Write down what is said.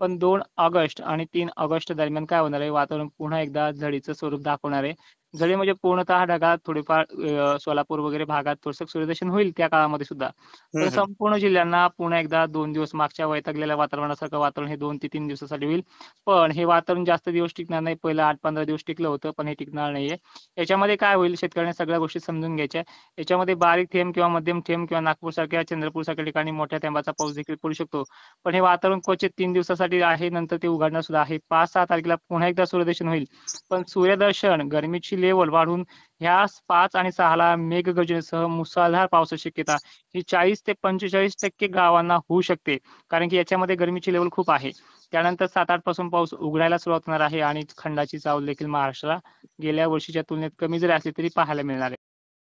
पण दोन ऑगस्ट आणि तीन ऑगस्ट दरम्यान काय होणार आहे वातावरण पुन्हा एकदा झडीचं स्वरूप दाखवणार आहे जरी म्हणजे पूर्णतः ढगात थोडेफार सोलापूर वगैरे भागात थोडस सूर्यदर्शन होईल त्या काळामध्ये सुद्धा तर संपूर्ण जिल्ह्यांना पुन्हा एकदा दोन दिवस मागच्या वैतागलेल्या वातावरणासारखं वातावरण हे दोन ते तीन दिवसासाठी होईल पण हे वातावरण जास्त दिवस टिकणार नाही पहिलं आठ पंधरा दिवस टिकलं होतं पण हे टिकणार नाहीये याच्यामध्ये काय होईल शेतकऱ्यांनी सगळ्या गोष्टी समजून घ्यायच्या याच्यामध्ये बारीक थेंब किंवा मध्यम थेंब किंवा नागपूर सारख्या चंद्रपूर सारख्या ठिकाणी मोठ्या थेंबाचा पाऊस देखील पडू शकतो पण हे वातावरण क्वचित तीन दिवसासाठी आहे नंतर ते उघडणार सुद्धा आहे पाच सहा तारखेला पुन्हा एकदा सूर्यदर्शन होईल पण सूर्यदर्शन गरमीची लेवल वाढून ह्या पाच आणि सहाला मेघगर्जनेसह मुसळधार पावसाची शक्यता ही चाळीस ते पंचेचाळीस टक्के गावांना होऊ शकते कारण की याच्यामध्ये गरमीची लेवल खूप आहे त्यानंतर सात आठ पासून पाऊस उघडायला सुरुवात होणार आहे आणि खंडाची चावल देखील महाराष्ट्राला गेल्या वर्षीच्या तुलनेत कमी जरी असली तरी पाहायला मिळणार आहे